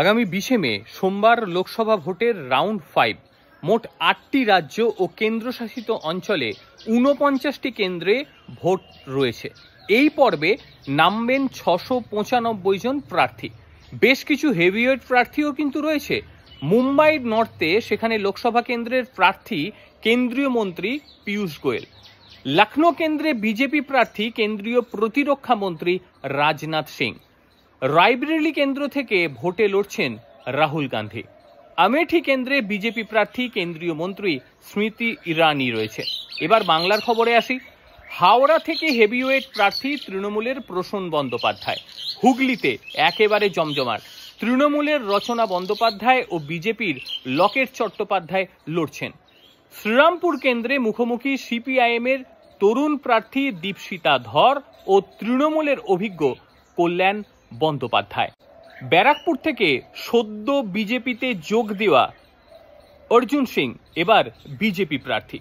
আগামী বিশে মে সোমবার লোকসভা ভোটের রাউন্ড ফাইভ মোট আটটি রাজ্য ও কেন্দ্রশাসিত অঞ্চলে ঊনপঞ্চাশটি কেন্দ্রে ভোট রয়েছে এই পর্বে নামবেন ছশো পঁচানব্বই জন প্রার্থী বেশ কিছু হেভিওয়েট প্রার্থীও কিন্তু রয়েছে মুম্বাই নর্থে সেখানে লোকসভা কেন্দ্রের প্রার্থী কেন্দ্রীয় মন্ত্রী পীযূষ গোয়েল লখনৌ কেন্দ্রে বিজেপি প্রার্থী কেন্দ্রীয় প্রতিরক্ষা মন্ত্রী রাজনাথ সিং রায়বেরেলি কেন্দ্র থেকে ভোটে লড়ছেন রাহুল গান্ধী আমেঠি কেন্দ্রে বিজেপি প্রার্থী কেন্দ্রীয় মন্ত্রী স্মৃতি ইরানি রয়েছে এবার বাংলার খবরে আসি হাওড়া থেকে হেভিওয়েট প্রার্থী তৃণমূলের প্রসন বন্দ্যোপাধ্যায় হুগলিতে একেবারে জমজমার তৃণমূলের রচনা বন্দ্যোপাধ্যায় ও বিজেপির লকেট চট্টোপাধ্যায় লড়ছেন শ্রীরামপুর কেন্দ্রে মুখোমুখি সিপিআইএমের তরুণ প্রার্থী দীপশিতা ধর ও তৃণমূলের অভিজ্ঞ কল্যাণ বন্দ্যোপাধ্যায় ব্যারাকপুর থেকে সদ্য বিজেপিতে যোগ দেওয়া অর্জুন সিং এবার বিজেপি প্রার্থী